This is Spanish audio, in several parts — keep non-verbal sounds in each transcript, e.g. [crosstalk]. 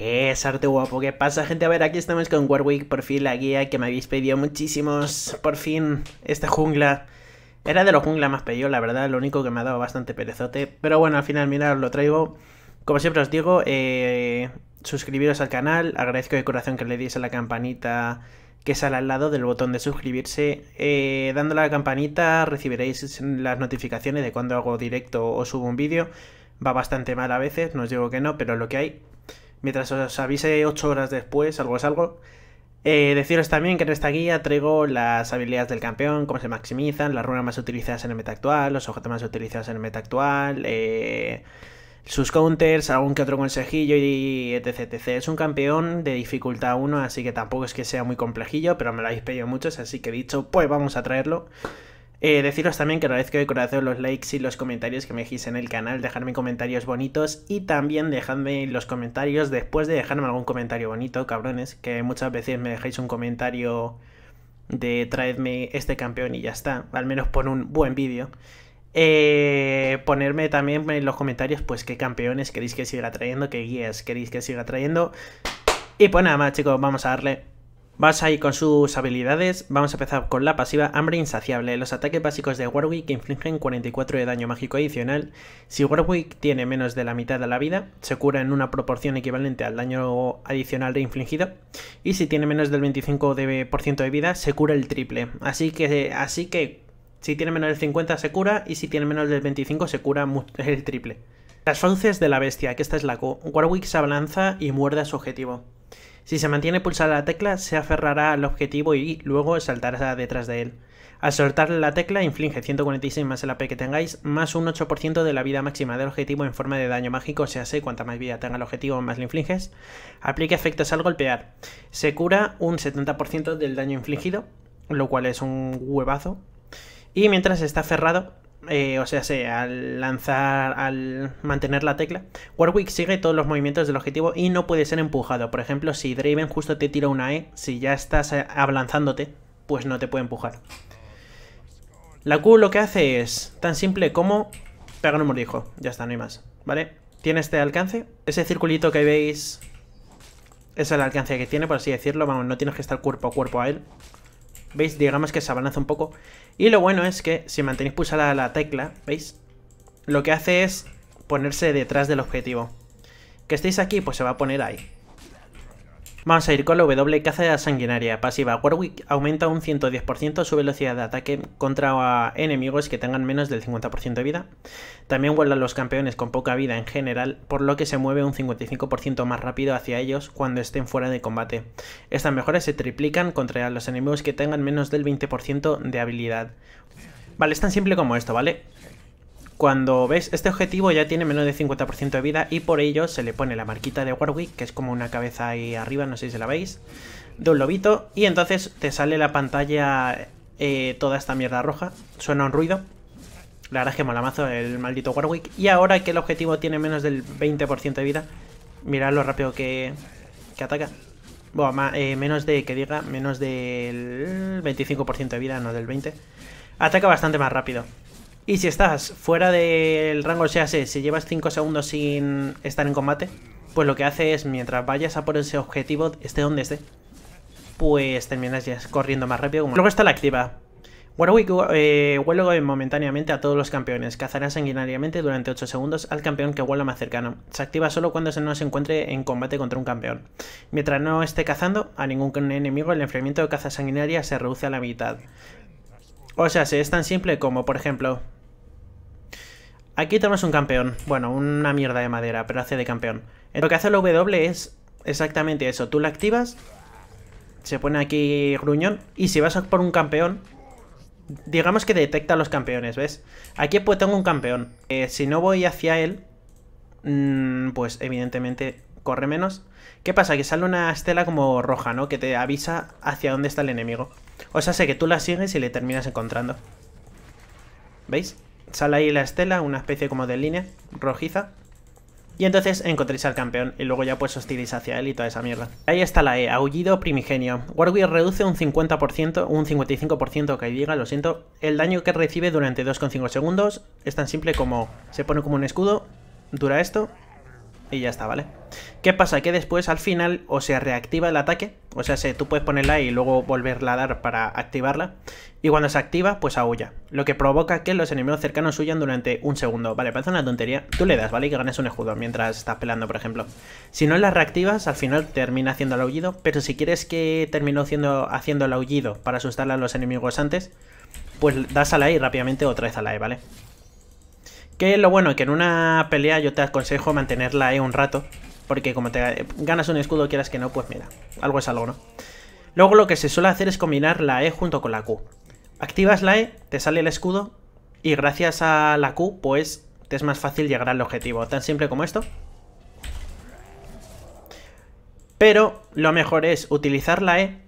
Es arte guapo, ¿qué pasa gente? A ver, aquí estamos con Warwick, por fin la guía que me habéis pedido muchísimos, por fin, esta jungla. Era de los jungla más pedidos, la verdad, lo único que me ha dado bastante perezote. Pero bueno, al final, mirad, lo traigo. Como siempre os digo, eh, suscribiros al canal, agradezco de corazón que le deis a la campanita que sale al lado del botón de suscribirse. Eh, dando la campanita recibiréis las notificaciones de cuando hago directo o subo un vídeo. Va bastante mal a veces, no os digo que no, pero lo que hay mientras os avise 8 horas después, algo es algo. Eh, deciros también que en esta guía traigo las habilidades del campeón, cómo se maximizan, las runas más utilizadas en el meta actual, los objetos más utilizados en el meta actual, eh, sus counters, algún que otro consejillo y etc, etc. Es un campeón de dificultad 1, así que tampoco es que sea muy complejillo, pero me lo habéis pedido muchos, así que he dicho, pues vamos a traerlo. Eh, deciros también que agradezco de corazón los likes y los comentarios que me dejéis en el canal, Dejarme comentarios bonitos y también dejadme los comentarios después de dejarme algún comentario bonito, cabrones, que muchas veces me dejáis un comentario de traedme este campeón y ya está, al menos por un buen vídeo. Eh, ponerme también en los comentarios pues qué campeones queréis que siga trayendo, qué guías queréis que siga trayendo. Y pues nada más chicos, vamos a darle... Vamos ahí con sus habilidades. Vamos a empezar con la pasiva Hambre Insaciable. Los ataques básicos de Warwick infligen 44 de daño mágico adicional. Si Warwick tiene menos de la mitad de la vida, se cura en una proporción equivalente al daño adicional de Y si tiene menos del 25% de vida, se cura el triple. Así que, así que si tiene menos del 50 se cura y si tiene menos del 25 se cura [laughs] el triple. Las fauces de la bestia, que esta es la Q. Warwick se abalanza y muerde a su objetivo. Si se mantiene pulsada la tecla, se aferrará al objetivo y luego saltará detrás de él. Al soltar la tecla, inflige 146 más el AP que tengáis, más un 8% de la vida máxima del objetivo en forma de daño mágico, o sea, sé cuanta más vida tenga el objetivo, más le infliges. Aplica efectos al golpear. Se cura un 70% del daño infligido, lo cual es un huevazo. Y mientras está aferrado, eh, o sea, sí, al lanzar, al mantener la tecla, Warwick sigue todos los movimientos del objetivo y no puede ser empujado. Por ejemplo, si Draven justo te tira una E, si ya estás eh, ablanzándote pues no te puede empujar. La Q lo que hace es tan simple como pegar un morijo. Ya está, no hay más. ¿Vale? Tiene este alcance. Ese circulito que veis es el alcance que tiene, por así decirlo. Vamos, no tienes que estar cuerpo a cuerpo a él. ¿Veis? Digamos que se abalanza un poco. Y lo bueno es que si mantenéis pulsada la tecla, ¿veis? Lo que hace es ponerse detrás del objetivo. Que estéis aquí, pues se va a poner ahí. Vamos a ir con la W caza de sanguinaria pasiva. Warwick aumenta un 110% su velocidad de ataque contra ah, enemigos que tengan menos del 50% de vida. También vuelan los campeones con poca vida en general, por lo que se mueve un 55% más rápido hacia ellos cuando estén fuera de combate. Estas mejoras se triplican contra los enemigos que tengan menos del 20% de habilidad. Vale, es tan simple como esto, ¿vale? Cuando ves, este objetivo ya tiene menos de 50% de vida y por ello se le pone la marquita de Warwick, que es como una cabeza ahí arriba, no sé si la veis, de un lobito, y entonces te sale la pantalla eh, toda esta mierda roja, suena un ruido. La verdad es que molamazo el maldito Warwick. Y ahora que el objetivo tiene menos del 20% de vida, mirad lo rápido que, que ataca. Bueno, eh, menos de, que diga, menos del 25% de vida, no del 20%. Ataca bastante más rápido. Y si estás fuera del rango o sea, e, si llevas 5 segundos sin estar en combate, pues lo que hace es, mientras vayas a por ese objetivo, esté donde esté, pues terminas ya corriendo más rápido. Luego está la activa. Warwick eh, momentáneamente a todos los campeones. Cazará sanguinariamente durante 8 segundos al campeón que huela más cercano. Se activa solo cuando se no se encuentre en combate contra un campeón. Mientras no esté cazando a ningún enemigo, el enfriamiento de caza sanguinaria se reduce a la mitad. O sea, si es tan simple como, por ejemplo, Aquí tenemos un campeón. Bueno, una mierda de madera, pero hace de campeón. Lo que hace el W es exactamente eso. Tú la activas, se pone aquí gruñón, y si vas a por un campeón, digamos que detecta a los campeones, ¿ves? Aquí pues tengo un campeón. Eh, si no voy hacia él, mm, pues evidentemente corre menos. ¿Qué pasa? Que sale una estela como roja, ¿no? Que te avisa hacia dónde está el enemigo. O sea, sé que tú la sigues y le terminas encontrando. ¿Veis? Sale ahí la estela, una especie como de línea rojiza. Y entonces encontréis al campeón y luego ya pues os hacia él y toda esa mierda. Ahí está la E, Aullido Primigenio. Warwick reduce un 50%, un 55% que diga, lo siento, el daño que recibe durante 2,5 segundos. Es tan simple como se pone como un escudo, dura esto y ya está, ¿vale? ¿Qué pasa? Que después al final o se reactiva el ataque, o sea, se, tú puedes ponerla y luego volverla a dar para activarla, y cuando se activa, pues aúlla, lo que provoca que los enemigos cercanos huyan durante un segundo. Vale, parece una tontería, tú le das, ¿vale? Y que ganes un escudo mientras estás pelando, por ejemplo. Si no la reactivas, al final termina haciendo el aullido, pero si quieres que termine haciendo, el aullido para asustar a los enemigos antes, pues das a la E rápidamente otra vez a la E, ¿vale? Que lo bueno que en una pelea yo te aconsejo mantener la E un rato. Porque como te ganas un escudo, quieras que no, pues mira, algo es algo, ¿no? Luego lo que se suele hacer es combinar la E junto con la Q. Activas la E, te sale el escudo y gracias a la Q, pues te es más fácil llegar al objetivo. Tan simple como esto. Pero lo mejor es utilizar la E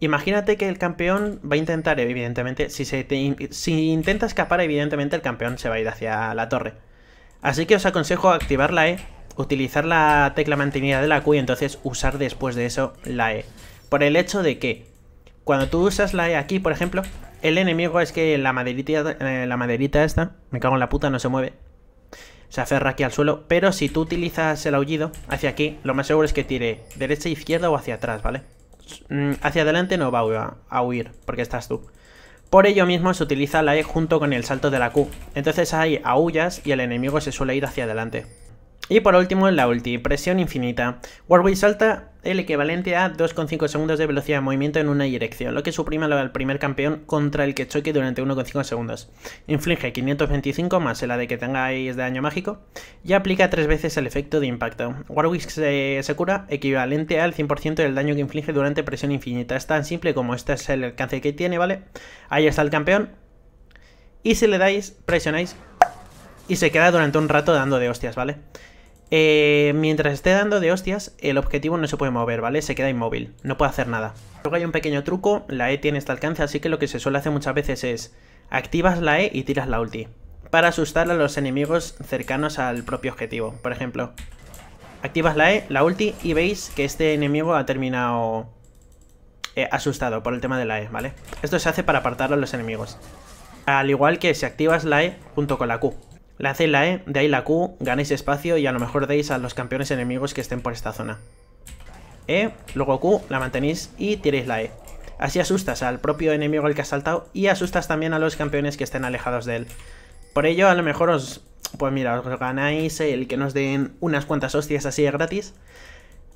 Imagínate que el campeón va a intentar, evidentemente, si, si intenta escapar, evidentemente el campeón se va a ir hacia la torre. Así que os aconsejo activar la E, utilizar la tecla mantenida de la Q y entonces usar después de eso la E. Por el hecho de que cuando tú usas la E aquí, por ejemplo, el enemigo es que la maderita, eh, la maderita esta, me cago en la puta, no se mueve. Se aferra aquí al suelo, pero si tú utilizas el aullido hacia aquí, lo más seguro es que tire derecha, e izquierda o hacia atrás, ¿vale? vale Mm, hacia adelante no va a huir, porque estás tú. Por ello mismo se utiliza la E junto con el salto de la Q, entonces hay aullas y el enemigo se suele ir hacia adelante. Y por último, la ulti, presión infinita. Warwick salta el equivalente a 2,5 segundos de velocidad de movimiento en una dirección, lo que suprime al primer campeón contra el que choque durante 1,5 segundos. Inflige 525 más el de que tengáis de daño mágico y aplica tres veces el efecto de impacto. Warwick se, cura equivalente al 100% del daño que inflige durante presión infinita. Es tan simple como este es el alcance que tiene, ¿vale? Ahí está el campeón. Y si le dais, presionáis y se queda durante un rato dando de hostias, ¿vale? vale eh, mientras esté dando de hostias, el objetivo no se puede mover, ¿vale? Se queda inmóvil, no puede hacer nada. Luego hay un pequeño truco, la E tiene este alcance, así que lo que se suele hacer muchas veces es activas la E y tiras la ulti, para asustar a los enemigos cercanos al propio objetivo. Por ejemplo, activas la E, la ulti, y veis que este enemigo ha terminado eh, asustado por el tema de la E, ¿vale? Esto se hace para apartarlo a los enemigos. Al igual que si activas la E junto con la Q, la hacéis la E, de ahí la Q, ganáis espacio y a lo mejor deis a los campeones enemigos que estén por esta zona. E, luego Q, la mantenéis y tiréis la E. Así asustas al propio enemigo el que ha saltado y asustas también a los campeones que estén alejados de él. Por ello, a lo mejor os... Pues mira, os ganáis el que nos den unas cuantas hostias así de gratis.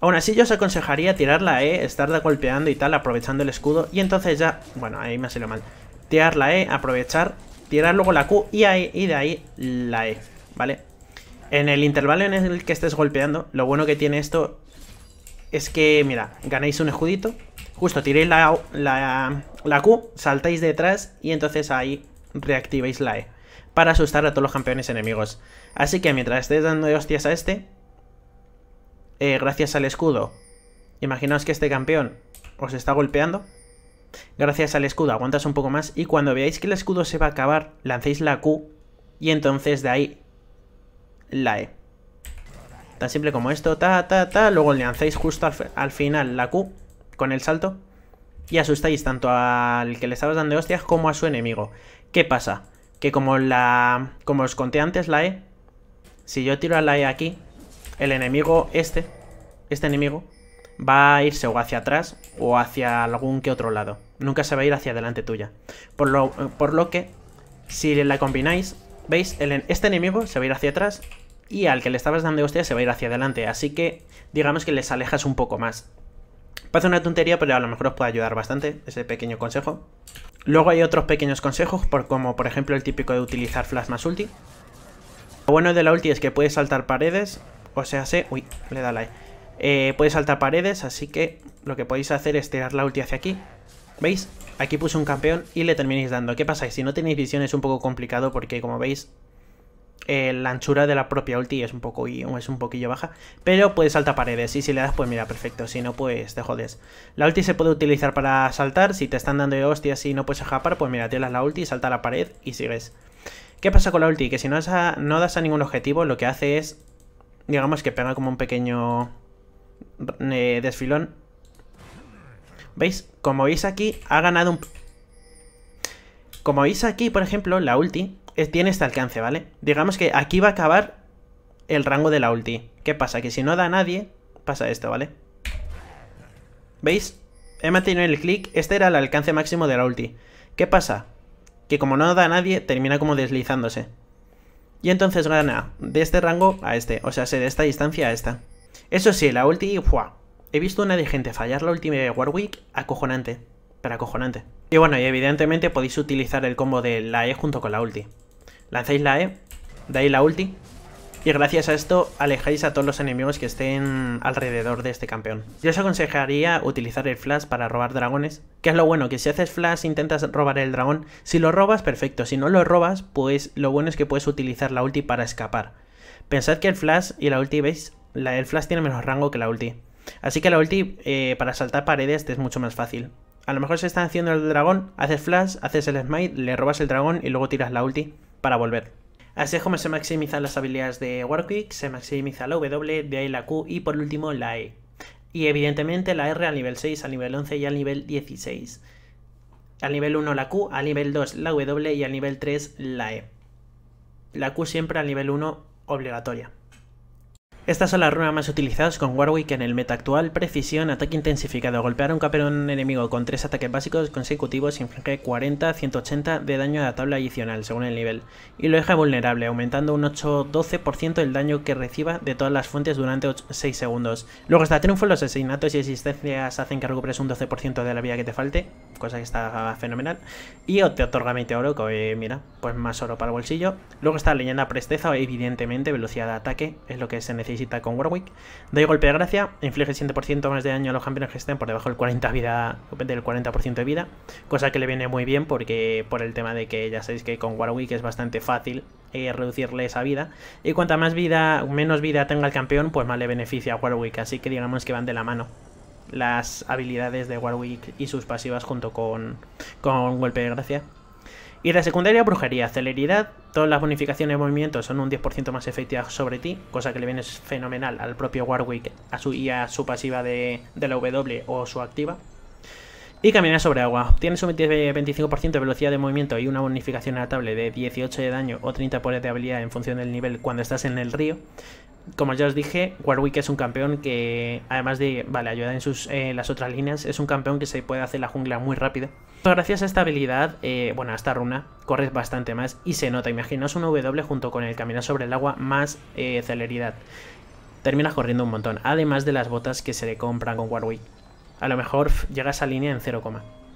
Aún así yo os aconsejaría tirar la E, estar golpeando y tal, aprovechando el escudo. Y entonces ya... Bueno, ahí me ha salido mal. Tirar la E, aprovechar tirar luego la Q y, ahí, de ahí la E, ¿vale? En el intervalo en el que estés golpeando, lo bueno que tiene esto es que, mira, ganáis un escudito, justo tiréis la, Q, saltáis detrás y entonces ahí reactiváis la E para asustar a todos los campeones enemigos. Así que mientras estés dando hostias a este, eh, gracias al escudo, imaginaos que este campeón os está golpeando, Gracias al escudo aguantas un poco más y cuando veáis que el escudo se va a acabar, lancéis la Q y entonces de ahí la E. Tan simple como esto, ta, ta, ta, luego le lancéis justo al, al final la Q con el salto y asustáis tanto al que le estabas dando hostias como a su enemigo. ¿Qué pasa? Que como la como os conté antes la E, si yo tiro a la E aquí, el enemigo este, este enemigo, va a irse o hacia atrás o hacia algún que otro lado. Nunca se va a ir hacia adelante tuya. Por lo, eh, por lo que, si la combináis, ¿veis? El, este enemigo se va a ir hacia atrás y al que le estabas dando hostia se va a ir hacia adelante. Así que, digamos que les alejas un poco más. Pasa una tontería, pero a lo mejor os puede ayudar bastante ese pequeño consejo. Luego hay otros pequeños consejos, por, como por ejemplo el típico de utilizar flash más ulti. Lo bueno de la ulti es que puede saltar paredes, o sea, se... Uy, le da la eh, puede saltar paredes, así que lo que podéis hacer es tirar la ulti hacia aquí. ¿Veis? Aquí puse un campeón y le terminéis dando. ¿Qué pasa? Si no tenéis visión es un poco complicado porque, como veis, eh, la anchura de la propia ulti es un, poco, es un poquillo baja. Pero puede saltar paredes y si le das, pues mira, perfecto. Si no, pues te jodes. La ulti se puede utilizar para saltar. Si te están dando de hostias y no puedes japar, pues mira, tiras la ulti, salta a la pared y sigues. ¿Qué pasa con la ulti? Que si no, no das a ningún objetivo, lo que hace es, digamos que pega como un pequeño eh, desfilón. ¿Veis? Como veis aquí, ha ganado un... Como veis aquí, por ejemplo, la ulti es, tiene este alcance, ¿vale? Digamos que aquí va a acabar el rango de la ulti. ¿Qué pasa? Que si no da a nadie, pasa esto, ¿vale? ¿Veis? He mantenido el clic, este era el alcance máximo de la ulti. ¿Qué pasa? Que como no da a nadie, termina como deslizándose. Y entonces gana de este rango a este, o sea, de esta distancia a esta. Eso sí, la ulti... ¡fua! He visto una de gente fallar la ulti de Warwick acojonante. Pero acojonante. Y bueno, y evidentemente podéis utilizar el combo de la E junto con la ulti. Lanzáis la E, dais la ulti. Y gracias a esto alejáis a todos los enemigos que estén alrededor de este campeón. Yo os aconsejaría utilizar el flash para robar dragones. Que es lo bueno, que si haces flash intentas robar el dragón. Si lo robas, perfecto. Si no lo robas, pues lo bueno es que puedes utilizar la ulti para escapar. Pensad que el flash y la ulti, veis, la del flash tiene menos rango que la ulti. Así que la ulti eh, para saltar paredes es mucho más fácil. A lo mejor se está haciendo el dragón, haces flash, haces el smite, le robas el dragón y luego tiras la ulti para volver. Así es como se maximizan las habilidades de Warwick, se maximiza la W, de ahí la Q y por último la E. Y evidentemente la R al nivel 6, al nivel 11 y al nivel 16. Al nivel 1 la Q, al nivel 2 la W y al nivel 3 la E. La Q siempre al nivel 1 obligatoria. Estas son las runas más utilizadas con Warwick en el meta actual. Precisión, ataque intensificado. Golpear a un caperón enemigo con 3 ataques básicos consecutivos inflige 40, 180 de daño a la tabla adicional según el nivel. Y lo deja vulnerable, aumentando un 8-12% el daño que reciba de todas las fuentes durante 6 segundos. Luego está triunfo, los asesinatos y existencias hacen que recuperes un 12% de la vida que te falte, cosa que está fenomenal. Y te otorga 20 oro, que mira, pues más oro para el bolsillo. Luego está leyenda presteza, evidentemente, velocidad de ataque, es lo que se necesita visita con Warwick. Doy golpe de gracia, inflige 7% más de daño a los campeones que estén por debajo del 40%, vida, del 40 de vida, cosa que le viene muy bien porque por el tema de que ya sabéis que con Warwick es bastante fácil eh, reducirle esa vida. Y cuanta más vida, menos vida tenga el campeón, pues más le beneficia a Warwick, así que digamos que van de la mano las habilidades de Warwick y sus pasivas junto con, con golpe de gracia. Y la secundaria, brujería, celeridad. Todas las bonificaciones de movimiento son un 10% más efectivas sobre ti, cosa que le viene fenomenal al propio Warwick a su, y a su pasiva de, la W o su activa. Y caminar sobre agua. Obtienes un 25% de velocidad de movimiento y una bonificación notable de 18 de daño o 30 por de habilidad en función del nivel cuando estás en el río como ya os dije, Warwick es un campeón que, además de vale, ayuda en sus, eh, las otras líneas, es un campeón que se puede hacer la jungla muy rápido. Pero gracias a esta habilidad, eh, bueno, a esta runa, corres bastante más y se nota. Imaginaos un W junto con el caminar sobre el agua más eh, celeridad. Terminas corriendo un montón, además de las botas que se le compran con Warwick. A lo mejor llegas a línea en 0,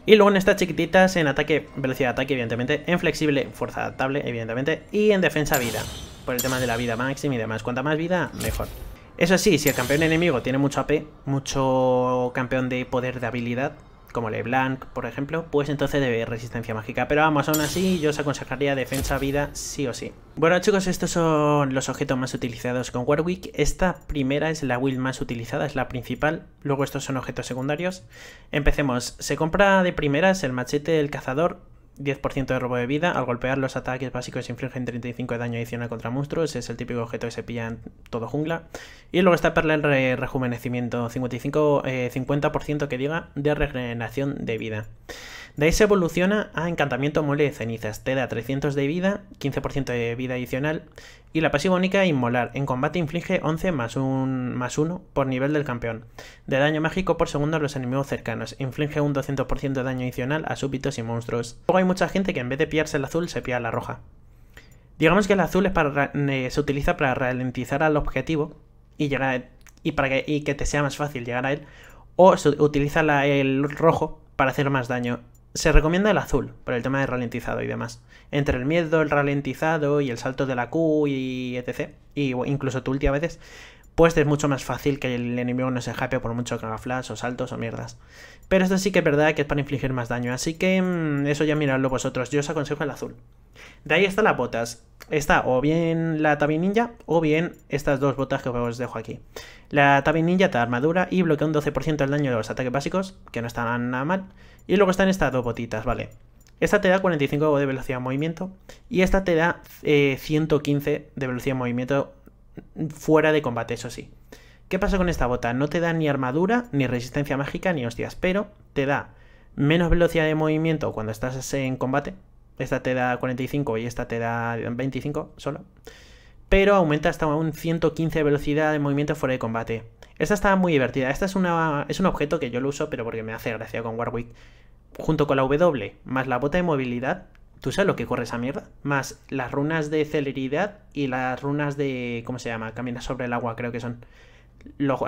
y luego en estas chiquititas en ataque, velocidad de ataque, evidentemente, en flexible, fuerza adaptable, evidentemente, y en defensa vida por el tema de la vida máxima y demás. Cuanta más vida, mejor. Eso sí, si el campeón enemigo tiene mucho AP, mucho campeón de poder de habilidad, como LeBlanc, por ejemplo, pues entonces debe resistencia mágica. Pero vamos, aún así yo os aconsejaría defensa vida sí o sí. Bueno chicos, estos son los objetos más utilizados con Warwick. Esta primera es la will más utilizada, es la principal. Luego estos son objetos secundarios. Empecemos. Se compra de primeras el machete del cazador 10% de robo de vida. Al golpear los ataques básicos se infligen 35 de daño adicional contra monstruos. Es el típico objeto que se pilla en todo jungla. Y luego está Perla el rejuvenecimiento. 55, 50% eh, que diga de regeneración de vida. De ahí se evoluciona a Encantamiento Mole de Cenizas. Te da 300 de vida, 15% de vida adicional. Y la pasiva única e Inmolar. En combate inflige 11 más, un, más 1 por nivel del campeón. De daño mágico por segundo a los enemigos cercanos. Inflige un 200% de daño adicional a súbitos y monstruos. Luego hay mucha gente que en vez de pillarse el azul se pilla la roja. Digamos que el azul es para, eh, se utiliza para ralentizar al objetivo y, y, para que, que te sea más fácil llegar a él. O se utiliza el rojo para hacer más daño. Se recomienda el azul, por el tema de ralentizado y demás. Entre el miedo, el ralentizado y el salto de la Q y etc. Y incluso tu ulti a veces. Pues es mucho más fácil que el enemigo no se jape por mucho que o saltos o mierdas. Pero esto sí que es verdad que es para infligir más daño. Así que mm, eso ya miradlo vosotros. Yo os aconsejo el azul. De ahí están las botas. Está o bien la Tabi Ninja o bien estas dos botas que os dejo aquí. La Tabi Ninja te armadura y bloquea un 12% del daño de los ataques básicos, que no está nada mal. Y luego están estas dos botitas, ¿vale? Esta te da 45 de velocidad de movimiento y esta te da 115 eh, de velocidad de movimiento fuera de combate, eso sí. ¿Qué pasa con esta bota? No te da ni armadura, ni resistencia mágica, ni hostias, pero te da menos velocidad de movimiento cuando estás en combate. Esta te da 45 y esta te da 25 solo pero aumenta hasta un 115 de velocidad de movimiento fuera de combate. Esta está muy divertida. Esta es, una, es un objeto que yo lo uso, pero porque me hace gracia con Warwick. Junto con la W, más la bota de movilidad, ¿tú sabes lo que corre esa mierda? Más las runas de celeridad y las runas de... ¿Cómo se llama? Camina sobre el agua, creo que son.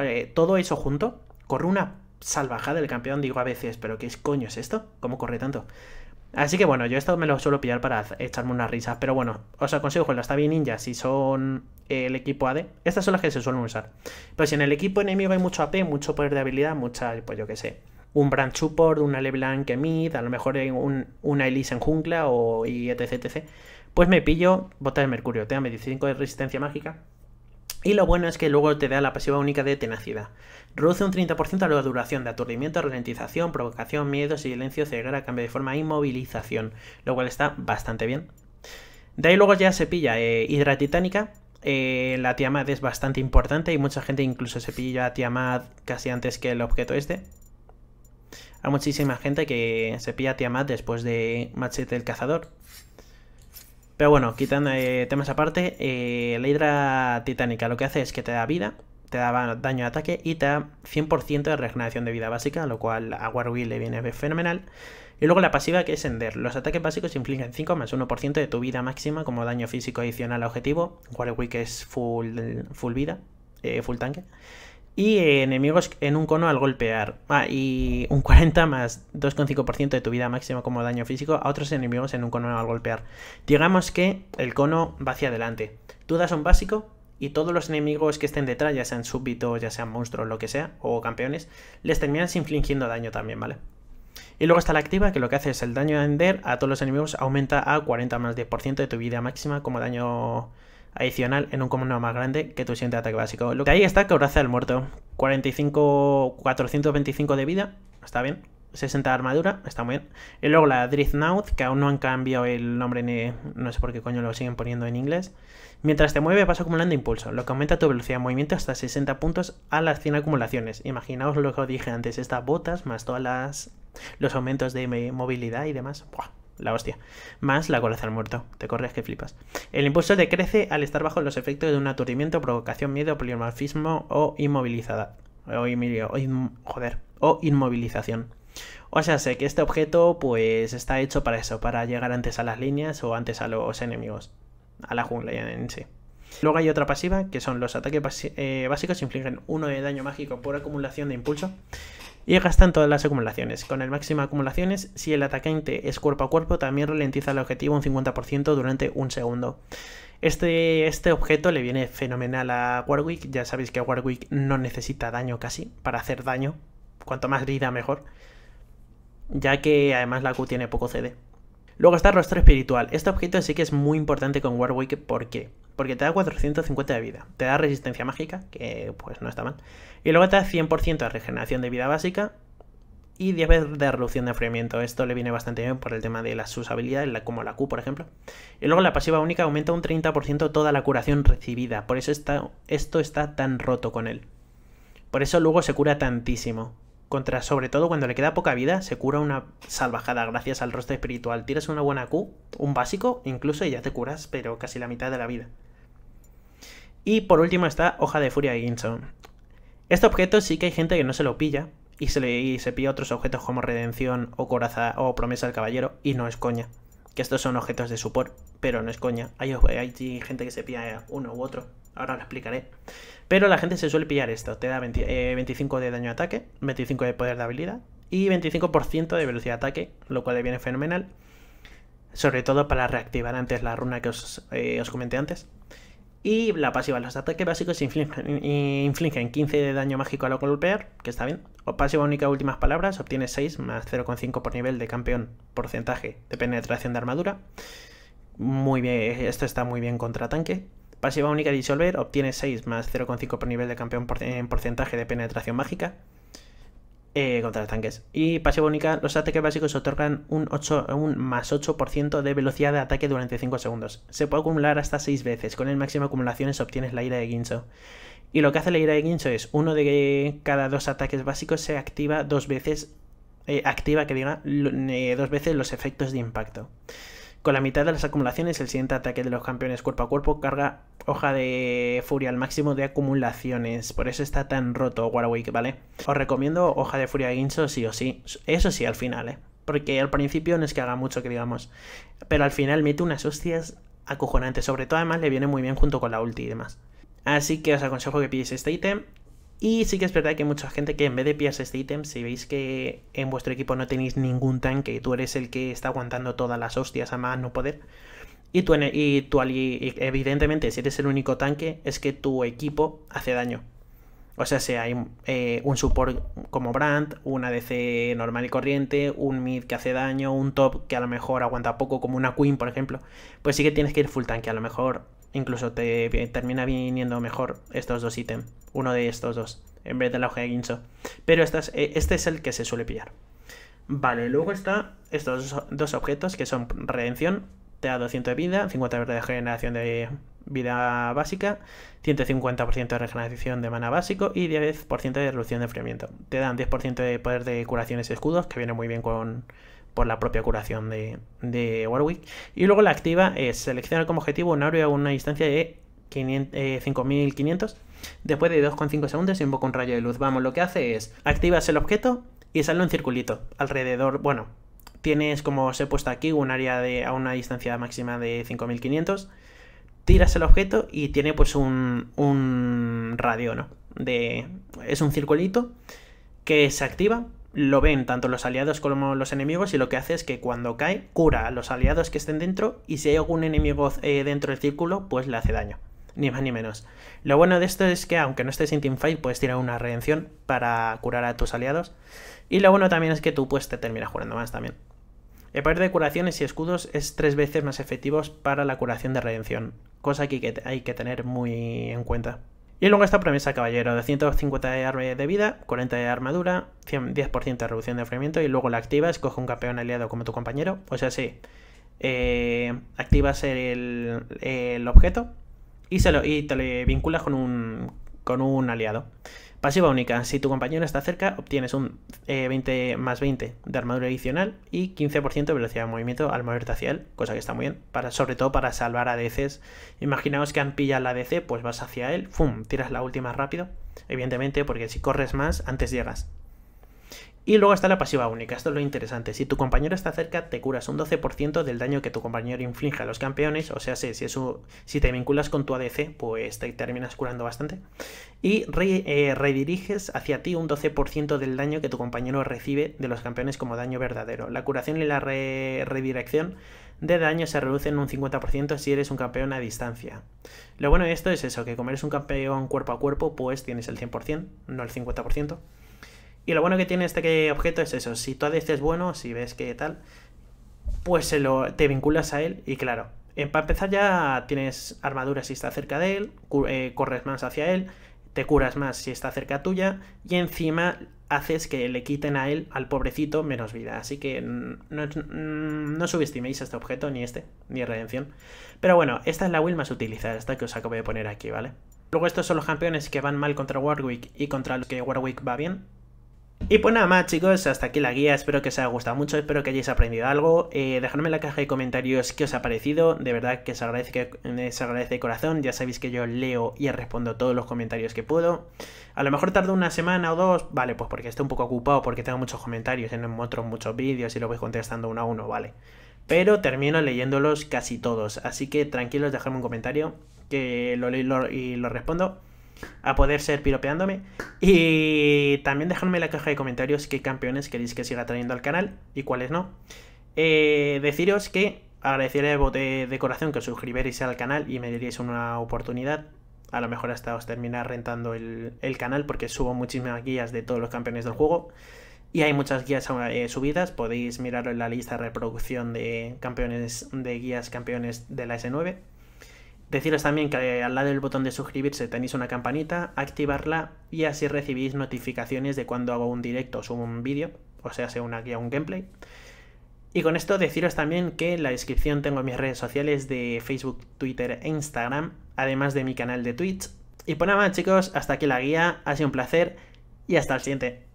Eh, todo eso junto corre una salvajada el campeón. Digo a veces, ¿pero qué coño es esto? ¿Cómo corre tanto? Así que bueno, yo esto me lo suelo pillar para echarme unas risas. Pero bueno, os aconsejo las Tabi Ninja si son el equipo AD. Estas son las que se suelen usar. Pero si en el equipo enemigo hay mucho AP, mucho poder de habilidad, mucha, pues yo qué sé. Un Brand Support, una LeBlanc en mid, a lo mejor una Elise en jungla o etc, etc. Pues me pillo Botas de Mercurio. Tenga 25 de resistencia mágica. Y lo bueno es que luego te da la pasiva única de tenacidad. Reduce un 30% la duración de aturdimiento, ralentización, provocación, miedo, silencio, ceguera, cambio de forma, inmovilización. Lo cual está bastante bien. De ahí luego ya se pilla eh, Hidra Titánica. Eh, la Tiamat es bastante importante y mucha gente incluso se pilla a Tiamat casi antes que el objeto este. Hay muchísima gente que se pilla Tiamat después de Machete del Cazador. Pero bueno, quitando eh, temas aparte, eh, la hidra titánica lo que hace es que te da vida, te da daño de ataque y te da 100% de regeneración de vida básica, lo cual a Warwick le viene fenomenal. Y luego la pasiva que es Ender. Los ataques básicos infligen 5 más 1% de tu vida máxima como daño físico adicional a objetivo. Warwick es full, full vida, eh, full tanque y enemigos en un cono al golpear. Ah, y un 40 más 2,5% de tu vida máxima como daño físico a otros enemigos en un cono al golpear. Digamos que el cono va hacia adelante. Tú das un básico y todos los enemigos que estén detrás, ya sean súbditos, ya sean monstruos, lo que sea, o campeones, les terminas infligiendo daño también, ¿vale? Y luego está la activa, que lo que hace es el daño de Ender a todos los enemigos aumenta a 40 más 10% de tu vida máxima como daño adicional en un comando más grande que tu siguiente ataque básico. Lo que ahí está Coraza del Muerto. 45, 425 de vida, está bien. 60 de armadura, está muy bien. Y luego la naut que aún no han cambiado el nombre, no sé por qué coño lo siguen poniendo en inglés. Mientras te mueve vas acumulando impulso, lo que aumenta tu velocidad de movimiento hasta 60 puntos a las 100 acumulaciones. Imaginaos lo que os dije antes, estas botas más todas las los aumentos de movilidad y demás. Buah la hostia. Más la coraza al muerto. Te corres que flipas. El impulso decrece al estar bajo los efectos de un aturdimiento, provocación, miedo, polimorfismo o inmovilizada. O, o joder, o inmovilización. O sea, sé que este objeto pues está hecho para eso, para llegar antes a las líneas o antes a los enemigos. A la jungla en sí. Luego hay otra pasiva, que son los ataques eh, básicos infligen uno de daño mágico por acumulación de impulso y gastan todas las acumulaciones. Con el máximo de acumulaciones, si el atacante es cuerpo a cuerpo, también ralentiza el objetivo un 50% durante un segundo. Este, este, objeto le viene fenomenal a Warwick, ya sabéis que Warwick no necesita daño casi para hacer daño, cuanto más vida mejor, ya que además la Q tiene poco CD. Luego está Rostro Espiritual, este objeto sí que es muy importante con Warwick, ¿por qué? Porque te da 450 de vida, te da resistencia mágica, que pues no está mal, y luego está 100% de regeneración de vida básica y 10 veces de reducción de enfriamiento. Esto le viene bastante bien por el tema de las sus habilidades, como la Q, por ejemplo. Y luego la pasiva única aumenta un 30% toda la curación recibida. Por eso esto está tan roto con él. Por eso luego se cura tantísimo. Contra, sobre todo cuando le queda poca vida, se cura una salvajada gracias al rostro espiritual. Tiras una buena Q, un básico incluso, y ya te curas, pero casi la mitad de la vida. Y por último está Hoja de Furia de Ginson. Este objeto sí que hay gente que no se lo pilla y se, le, pilla otros objetos como Redención o Coraza o Promesa del Caballero y no es coña. Que estos son objetos de support, pero no es coña. Hay, gente que se pilla uno u otro. Ahora lo explicaré. Pero la gente se suele pillar esto. Te da 25 eh, de daño de ataque, 25 de poder de habilidad y 25% de velocidad de ataque, lo cual le viene fenomenal. Sobre todo para reactivar antes la runa que os eh, comenté antes. Y la pasiva, los ataques básicos eh, infligen, 15 de daño mágico al golpear, que está bien. O pasiva única últimas palabras, obtiene 6 más 0,5 por nivel de campeón, porcentaje de penetración de armadura. Muy bien, eh, esto está muy bien contra tanque. Pasiva única disolver, obtiene 6 más 0,5 por nivel de campeón en porcentaje de penetración mágica. Eh, contra tanques. Y pasivo única, los ataques básicos otorgan un, 8, un más 8% de velocidad de ataque durante 5 segundos. Se puede acumular hasta 6 veces, con el máximo de acumulaciones obtienes la ira de Guincho. Y lo que hace la ira de Guincho es, uno de cada dos ataques básicos se activa dos veces, eh, activa que diga, eh, dos veces los efectos de impacto. Con la mitad de las acumulaciones, el siguiente ataque de los campeones cuerpo a cuerpo carga hoja de furia al máximo de acumulaciones. Por eso está tan roto Warwick, ¿vale? Os recomiendo hoja de furia de sí o sí. Eso sí, al final, ¿eh? Porque al principio no es que haga mucho, que digamos. Pero al final mete unas hostias acujonantes. Sobre todo, además, le viene muy bien junto con la ulti y demás. Así que os aconsejo que pilléis este ítem y sí que es verdad que hay mucha gente que en vez de pillarse este ítem, si veis que en vuestro equipo no tenéis ningún tanque y tú eres el que está aguantando todas las hostias a más no poder, y tú e, y evidentemente, si eres el único tanque, es que tu equipo hace daño. O sea, si hay eh, un support como brand un ADC normal y corriente, un mid que hace daño, un top que a lo mejor aguanta poco, como una Queen, por ejemplo, pues sí que tienes que ir full tanque. A lo mejor Incluso te termina viniendo mejor estos dos ítems. Uno de estos dos. En vez de la hoja de guincho. Pero e, este es el que se suele pillar. Vale, luego está estos dos objetos que son redención. Te da 200 de vida, 50 de regeneración de vida básica, 150% de regeneración de mana básico y 10% de reducción de enfriamiento. Te dan 10% de poder de curaciones y escudos, que viene muy bien con, por la propia curación de, Warwick. Y luego la activa es eh, seleccionar como objetivo un área a una distancia de 5500. Eh, Después de 2,5 segundos invoca un rayo de luz. Vamos, lo que hace es activas el objeto y sale un circulito alrededor. Bueno, tienes como os he puesto aquí un área de, a una distancia máxima de 5500. Tiras el objeto y tiene pues un, un radio, ¿no? De, es un circulito que se activa lo ven tanto los aliados como los enemigos y lo que hace es que cuando cae cura a los aliados que estén dentro y si hay algún enemigo eh, dentro del círculo pues le hace daño, ni más ni menos. Lo bueno de esto es que aunque no estés en fight puedes tirar una redención para curar a tus aliados y lo bueno también es que tú pues te terminas curando más también. El par de curaciones y escudos es tres veces más efectivos para la curación de redención, cosa que hay que tener muy en cuenta. Y luego esta promesa, caballero, 150 de vida, 40 de armadura, 10% de reducción de enfriamiento y luego la activas, coge un campeón aliado como tu compañero. O sea, sí, eh, activas el, objeto y, se lo, y te le vinculas con un, con un aliado. Pasiva única. Si tu compañero está cerca, obtienes un 20 eh, más 20 de armadura adicional y 15% de velocidad de movimiento al moverte hacia él, cosa que está muy bien, sobre todo para salvar ADCs. Imaginaos que han pillado la ADC, pues vas hacia él, ¡fum! Tiras la última rápido, evidentemente, porque si corres más, antes llegas. Y luego está la pasiva única, esto es lo interesante. Si tu compañero está cerca, te curas un 12% del daño que tu compañero inflige a los campeones, o sea, si, si, te vinculas con tu ADC, pues te terminas curando bastante. Y eh, rediriges hacia ti un 12% del daño que tu compañero recibe de los campeones como daño verdadero. La curación y la redirección de daño se reducen un 50% si eres un campeón a distancia. Lo bueno de esto es eso, que como eres un campeón cuerpo a cuerpo, pues tienes el 100%, no el 50%. Y lo bueno que tiene este objeto es eso, si tú ADC bueno, si ves que tal, pues se lo, te vinculas a él y claro, eh, para empezar ya tienes armadura si está cerca de él, eh, corres más hacia él, te curas más si está cerca tuya y encima haces que le quiten a él, al pobrecito, menos vida. Así que no, no subestiméis este objeto, ni este, ni redención. Pero bueno, esta es la will más utilizada, esta que os acabo de poner aquí, ¿vale? Luego estos son los campeones que van mal contra Warwick y contra los que Warwick va bien. Y pues nada más chicos, hasta aquí la guía, espero que os haya gustado mucho, espero que hayáis aprendido algo, eh, dejadme en la caja de comentarios qué os ha parecido, de verdad que eh, se agradece, de corazón, ya sabéis que yo leo y respondo todos los comentarios que puedo. A lo mejor tardo una semana o dos, vale, pues porque estoy un poco ocupado, porque tengo muchos comentarios en otros muchos vídeos y lo voy contestando uno a uno, vale. Pero termino leyéndolos casi todos, así que tranquilos, dejadme un comentario que lo leo y lo respondo a poder ser piropeándome. Y también dejadme en la caja de comentarios qué campeones queréis que siga trayendo al canal y cuáles no. Eh, deciros que agradeceré de, de corazón que os suscribierais al canal y me diréis una oportunidad. A lo mejor hasta os terminar rentando el, el, canal porque subo muchísimas guías de todos los campeones del juego. Y hay muchas guías eh, subidas, podéis mirar en la lista de reproducción de campeones de guías campeones de la S9. Deciros también que eh, al lado del botón de suscribirse tenéis una campanita, activarla y así recibís notificaciones de cuando hago un directo o subo un vídeo, o sea, sea una guía o un gameplay. Y con esto deciros también que en la descripción tengo mis redes sociales de Facebook, Twitter e Instagram, además de mi canal de Twitch. Y por pues nada más chicos, hasta aquí la guía, ha sido un placer y hasta el siguiente.